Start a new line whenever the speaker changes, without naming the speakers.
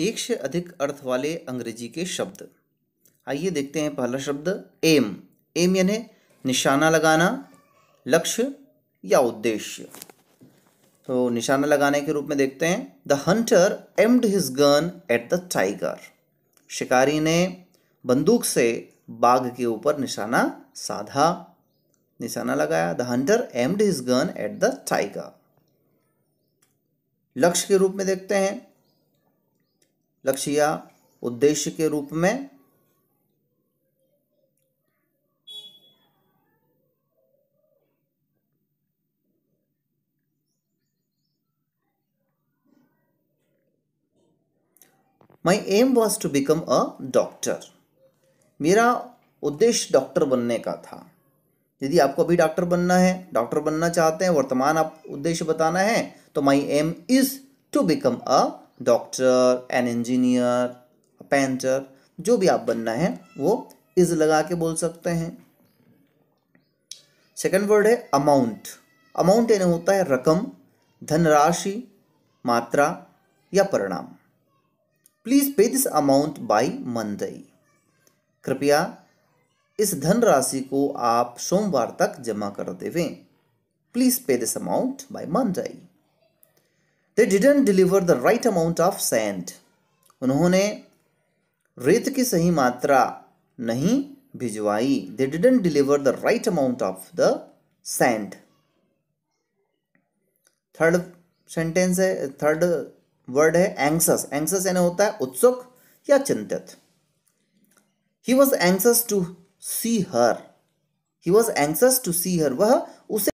एक से अधिक अर्थ वाले अंग्रेजी के शब्द आइए देखते हैं पहला शब्द एम एम यानी निशाना लगाना लक्ष्य या उद्देश्य तो निशाना लगाने के रूप में देखते हैं the hunter aimed his gun at the tiger शिकारी ने बंदूक से बाघ के ऊपर निशाना साधा निशाना लगाया the hunter aimed his gun at the tiger लक्ष्य के रूप में देखते हैं लक्ष्य या उद्देश्य के रूप में my aim was to become a doctor मेरा उद्देश्य डॉक्टर बनने का था यदि आपको अभी डॉक्टर बनना है डॉक्टर बनना चाहते हैं वर्तमान आप उद्देश्य बताना है तो my aim is to become a doctor an engineer painter जो भी आप बनना है वो इज लगा के बोल सकते हैं सेकंड वर्ड है अमाउंट अमाउंट यानी होता है रकम धनराशि मात्रा या परिणाम please pay this amount by मंदई कृपया इस धनराशि को आप सोमवार तक जमा कर देवें please pay this amount by Monday they didn't deliver the right amount of sand उन्होंने रेत की सही मात्रा नहीं भिजवाई they didn't deliver the right amount of the sand third sentence है थर्ड वर्ड है एंक्सस एंक्सस यानी होता है उत्सुक या चिंतित he was anxious to see her he was anxious to see her वह उसे